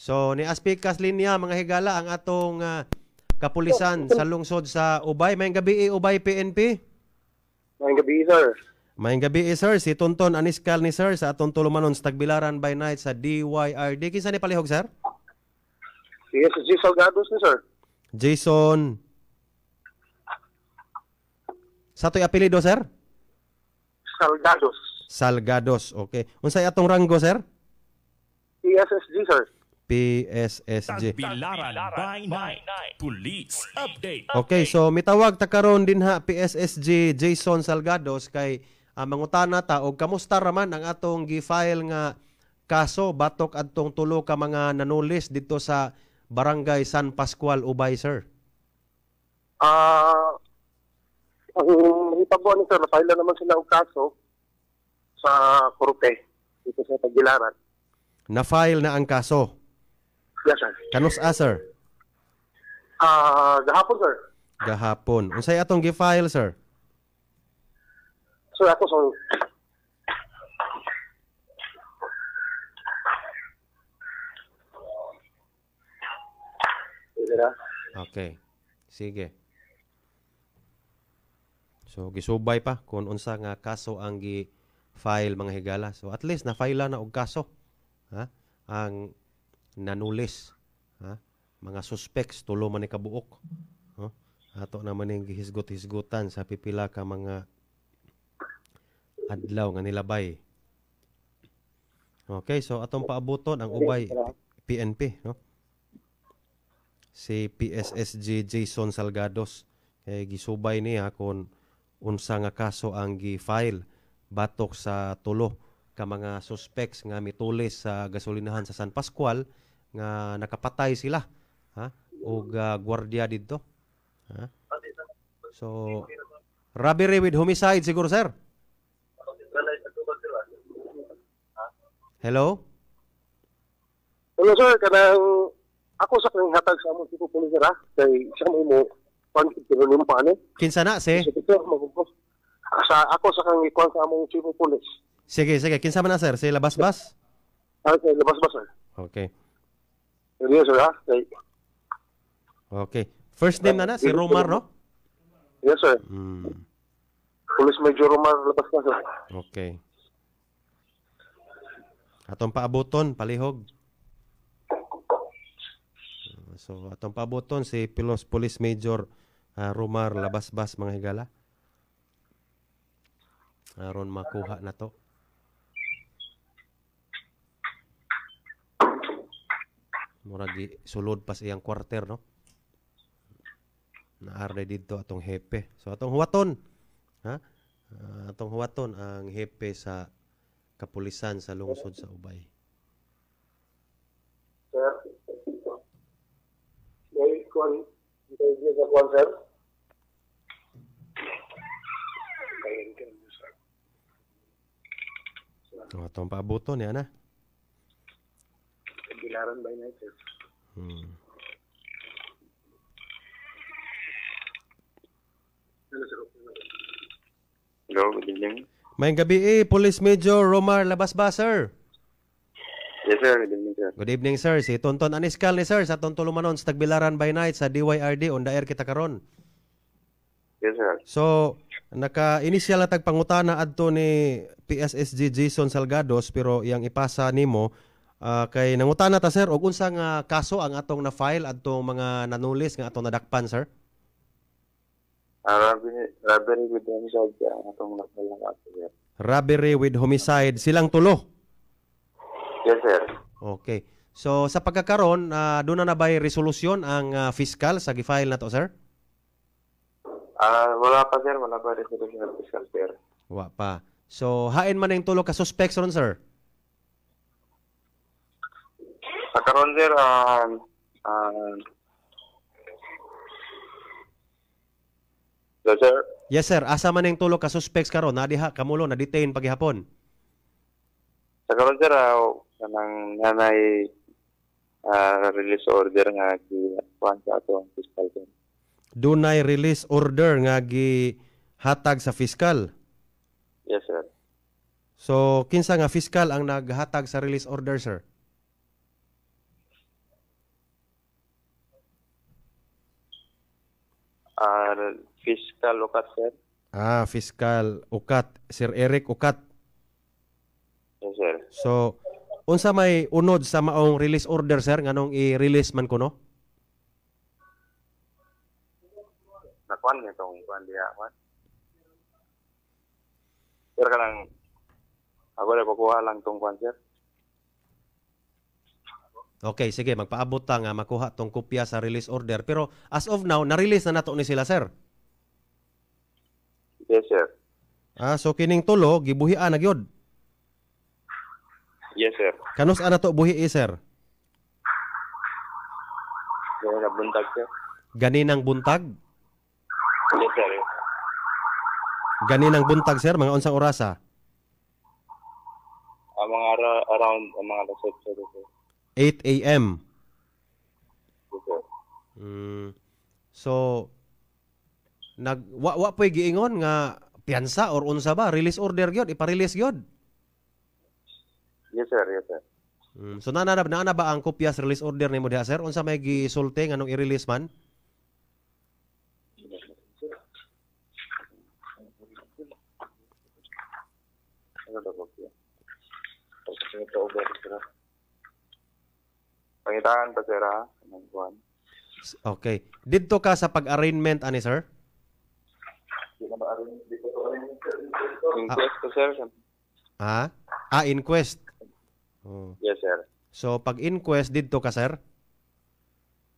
So ni Aspik linya mga higala ang atong uh, kapulisan sa lungsod sa Ubay. Mayong gabi eh, Ubay PNP. Mayong gabi sir. Mayong gabi eh, sir. Si Tonton Aniskal ni sir sa atong tulumanon sa Tagbilaran by night sa DYRD. Kinsa ni palihog sir? Si Jason Salgados ni sir. Jason. Sa to'y apelyido sir? Salgados. Salgados, okay. Unsay atong ranggo sir? PSSG sir. PSSJ. Tagbilaran by night. Police update. Okay, so mitawag ta karon din ha PSSJ Jason Salgados kay uh, mangutana ta og kamusta raman ang atong gi-file nga kaso batok adtong tulo ka mga nanulis dito sa Barangay San Pascual Ubay sir. Ah uh, ni sir, file naman sila og kaso sa Corte dito sa Tagilaran. Na-file na ang kaso? Kanus a ah, sir? Ah, uh, gahapon sir. Gahapon. Unsay atong gi-file sir? Sir, ako sorry. Okay. Sige. So gisubay pa kung unsa nga kaso ang gi file mga higala. So at least na file na og kaso ha ang nanulis mga suspects tulo man ni kabuok. No? Ato naman ning gihisgot-hisgotan sa pipila ka mga adlaw nga nilabay. Okay, so atong paaboton ang ubay PNP, no? Si PSSG Jason Salgados kay eh, gisubay niya kon unsa nga kaso ang gi-file batok sa tulo ka mga suspects nga mitulis sa gasolinahan sa San Pascual nga nakapatay sila ha og uh, gwardiya didto ha so robbery with homicide siguro sir hello hello sir kanang ako sa kanang hatag sa among tipo pulis ra kay sa mo pangit kitiro nimo paano kinsa na si sa ako sa kang ikuan sa among tipo pulis sige sige kinsa man sir si labas-bas ah, okay labas-bas sir okay Seryoso, ha? Okay. Okay. First name na na, si Romar, no? Yes, sir. Mm. Police Major Romar, labas na, sir. Okay. Atong paaboton, palihog. So, atong paaboton si Pilos Police Major uh, Romar Labasbas, mga higala. Aron makuha na to. Murag sulod pa sa iyang quarter, no? na arne dito atong hepe. So atong huwaton, ha? Uh, atong huwaton ang hepe sa kapulisan sa lungsod sa Ubay. Sir, may kon, may sa kon, sir. Ito oh, atong paabuto niya na. Bilaran by night, sir. Hmm. Hello, good evening. May gabi eh, Police Major Romar Labasbaser. Yes, sir. Good evening, sir. Good evening, sir. Si Tonton Aniskal ni sir sa Tonton Lumanon sa Tagbilaran by Night sa DYRD on the air kita karon. Yes, sir. So, naka-initial na tagpangutana adto ni PSSG Jason Salgados pero iyang ipasa nimo uh, kay nangutana ta sir og unsang nga kaso ang atong na-file adto mga nanulis nga atong nadakpan, sir? robbery, with homicide siya. Itong Robbery with homicide. Silang tulo. Yes, sir. Okay. So sa pagkakaroon, ah, doon na na ba'y resolusyon ang ah, fiscal sa gifile na to, sir? Ah, wala pa, sir. Wala pa resolusyon ng fiscal, sir. Wala pa. So hain man ang tulo ka suspects ron, sir. Sa karon, sir, um, um, Hello, sir. Yes, sir. Asa man yung tulog ka suspects karon na diha kamulo na detain paghihapon. Sa karon sir, aw ah, oh, nang nanay uh, release order nga gikuan sa ato ang fiscal sir. Dunay release order nga gi hatag sa fiscal. Yes, sir. So, kinsa nga fiscal ang naghatag sa release order, sir? আর fiscal ওকাত sir. Ah, Fiscal Ukat, Sir Eric Ukat. Yes, sir. So, unsa may unod sa maong release order, sir, nganong i-release man ko, no? Nakuan niya tong kuan diya, Sir, kanang ako na pakuha lang tong kuan, sir. Okay, sige, magpaabot ta nga makuha tong kopya sa release order. Pero as of now, na-release na nato ni sila, sir. Yes, sir. Ah, so kining tulo gibuhian na gyud. Yes, sir. Kanus ana to buhi, eh, sir? Gani na buntag, sir. Gani nang buntag? Yes, sir. Gani nang buntag, sir, mga unsang orasa? Ah, mga ara- around ah, mga alas sir. 8 a.m. Mm, so nag wa wa po'y giingon nga piyansa or unsa ba release order gyud ipa-release gyud. Yes sir, yes sir. Mm, so na na na ba ang kopya sa release order nimo diha sir? Unsa may gisulti nganong i-release man? Ano daw kopya? Pagkakaroon Pangitaan pa sir ha. Okay. Dito ka sa pag arrangement ani sir? Inquest to sir. Ha? Ah, inquest. Oh. Yes sir. So pag inquest dito ka sir?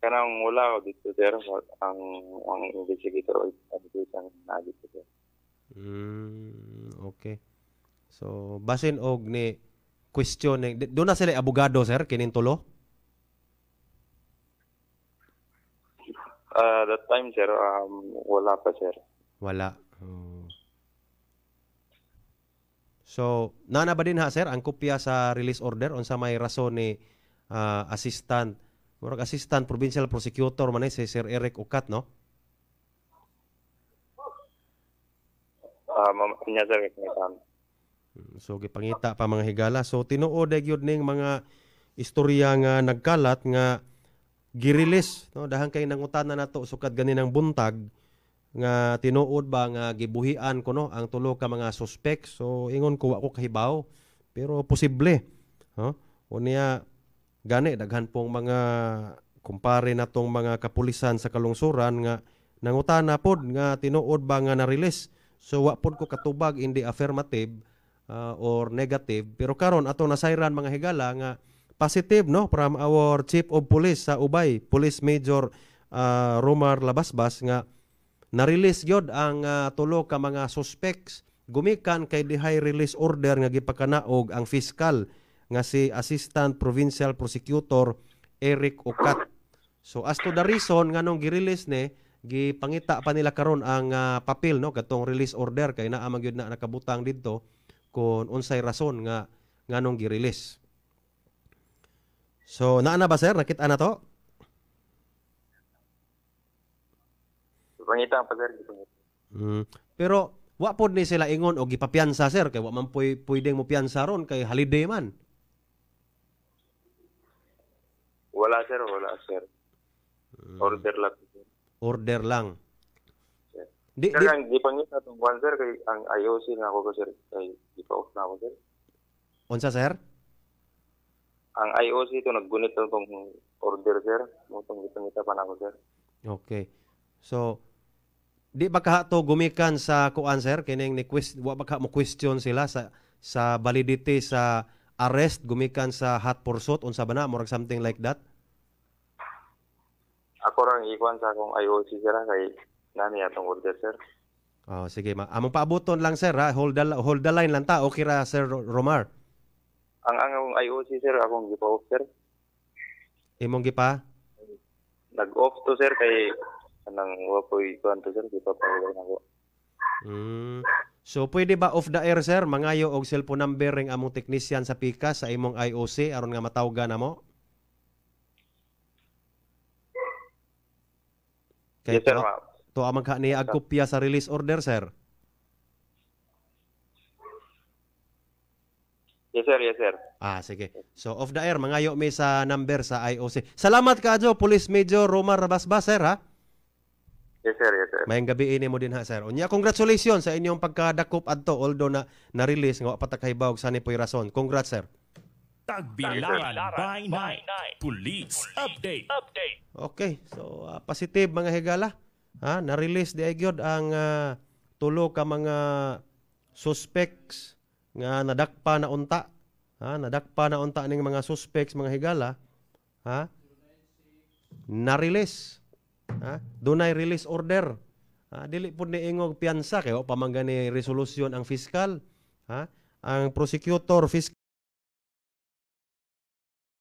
Kanang wala ko dito sir ang ang investigator ang isang na dito sir. Mm, okay. So basin og ni question do na sila abogado sir kining tulo? Uh, that time, sir, um, wala pa, sir. Wala. Hmm. So, nana ba din ha, sir, ang kopya sa release order on sa may rason ni uh, assistant, murag assistant provincial prosecutor man eh, si Sir Eric Ukat, no? Ah, Uh, niya, sir, hmm, So, gipangita pa mga higala. So, tinuod gyud ning mga istorya nga nagkalat nga girilis no dahan kay nangutana nato sukad ganinang buntag nga tinuod ba nga gibuhian ko no ang tulo ka mga suspect so ingon ko ako kahibaw pero posible no unya gani daghan pong mga kumpare natong mga kapulisan sa kalungsuran nga nangutana pod nga tinuod ba nga na-release so wa pod ko katubag in the affirmative uh, or negative pero karon ato nasayran mga higala nga positive no from our chief of police sa Ubay, Police Major uh, Romar Labasbas nga na-release gyud ang uh, tulo ka mga suspects gumikan kay dihay release order nga gipakanaog ang fiscal nga si Assistant Provincial Prosecutor Eric Okat. So as to the reason nganong gi-release ni gipangita pa nila karon ang uh, papel no katong release order kay naa man na nakabutang didto kung unsay rason nga nganong gi-release. So, naa na ba sir? Nakita na to? Pangita pa sir. Mm. Pero wa pod ni sila ingon og gipapiyansa sir kay wa man puy, pwedeng mo piyansa ron kay holiday man. Wala sir, wala sir. Mm. Order lang. Sir. Order lang. Sir. Di, sir, di, ang gipangita tong kwan sir kay ang IOC na ako ko sir kay gipa-off na ako sir. Unsa sir? ang IOC ito naggunit to tong order sir mo tong gitungita pa nako sir okay so di ba ka to gumikan sa kuan sir kining ni question wa ba ka mo question sila sa sa validity sa arrest gumikan sa hot pursuit unsa ba na murag something like that ako rang ikuan sa akong IOC sir kay nani atong order sir Oh, sige ma. Among paaboton lang sir ha. Hold the, hold the line lang ta. Okay ra Sir Romar. Ang ang ang IOC sir, akong gipa-off sir. Imong gipa? Nag-off to sir kay nang wa koy ikuan to sir gipapawala follow nako. Mm. So pwede ba off the air sir mangayo og cellphone number ring among technician sa PICA sa imong IOC aron nga matawgan namo? Kay yes, sir, to, to amang ka niya agkopya sa release order sir. Yes, sir. Yes, sir. Ah, sige. So, off the air, mangayo may sa number sa IOC. Salamat ka, Jo, Police Major Romar Basbas, sir, ha? Yes, sir. Yes, sir. Mayang gabi ini mo din, ha, sir. Unya, congratulations sa inyong pagkadakop adto, although na na-release nga patakahibawag sa ni po'y rason. Congrats, sir. Tagbilaran by night. Police update. update. Okay, so uh, positive mga higala. Ha, na-release di ay gyud ang uh, tulo ka mga suspects nga nadakpa na unta, ha, nadakpa na unta ning mga suspects, mga higala, ha, na-release. Ha? Dunay release order. Ha? Dili po ni Ingog piyansa kayo pamangga ni resolusyon ang fiscal, Ha? Ang prosecutor, fiscal,